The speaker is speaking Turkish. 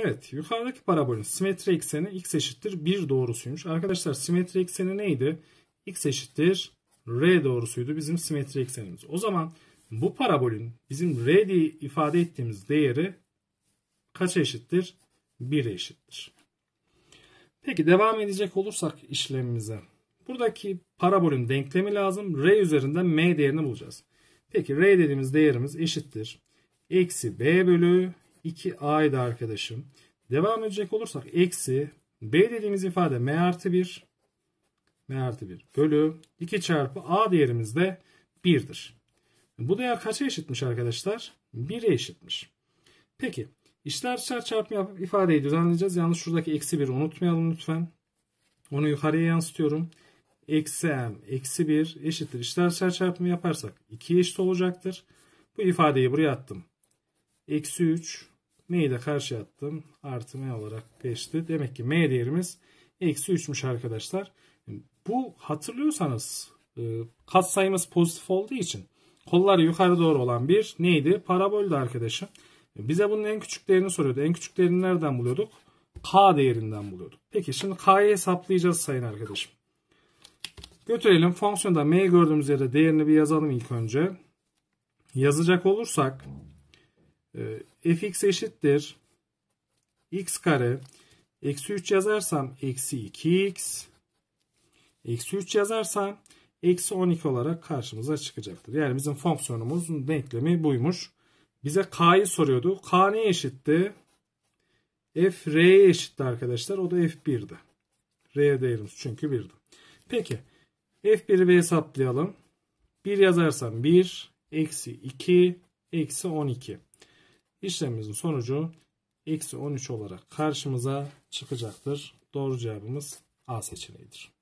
Evet yukarıdaki parabolün simetri ekseni x eşittir 1 doğrusuymuş. Arkadaşlar simetri ekseni neydi? x eşittir r doğrusuydu bizim simetri eksenimiz. O zaman bu parabolün bizim r diye ifade ettiğimiz değeri kaç eşittir? 1 eşittir. Peki devam edecek olursak işlemimize. Buradaki parabolün denklemi lazım. R üzerinden m değerini bulacağız. Peki r dediğimiz değerimiz eşittir. Eksi b bölü 2a'ydı arkadaşım. Devam edecek olursak eksi b dediğimiz ifade m artı 1 m artı 1 bölü 2 çarpı a değerimiz de 1'dir. Bu değer kaça eşitmiş arkadaşlar? 1'e eşitmiş. Peki işler çarpma ifadeyi düzenleyeceğiz. Yalnız şuradaki eksi 1'i unutmayalım lütfen. Onu yukarıya yansıtıyorum. Eksi m eksi 1 eşittir. İşler çarpımı yaparsak 2 eşit olacaktır. Bu ifadeyi buraya attım. Eksi 3 M'yi de karşı attım. Artı M olarak geçti. Demek ki M değerimiz eksi 3'müş arkadaşlar. Bu hatırlıyorsanız e, kat sayımız pozitif olduğu için kollar yukarı doğru olan bir neydi? Paraboldü arkadaşım. E, bize bunun en küçük değerini soruyordu. En küçük değerini nereden buluyorduk? K değerinden buluyorduk. Peki şimdi K'yı hesaplayacağız sayın arkadaşım. Götürelim. Fonksiyonda M gördüğümüz yerde değerini bir yazalım ilk önce. Yazacak olursak e, fx eşittir. x kare. Eksi 3 yazarsam eksi 2x. Eksi 3 yazarsam eksi 12 olarak karşımıza çıkacaktır. Yani bizim fonksiyonumuzun denklemi buymuş. Bize k'yı soruyordu. k ne eşitti? f r'ye eşitti arkadaşlar. O da f1'di. r değerimiz çünkü 1'di. Peki f1'i bir hesaplayalım. 1 yazarsam 1 eksi 2 eksi 12. İşlemimizin sonucu eksi 13 olarak karşımıza çıkacaktır. Doğru cevabımız A seçeneğidir.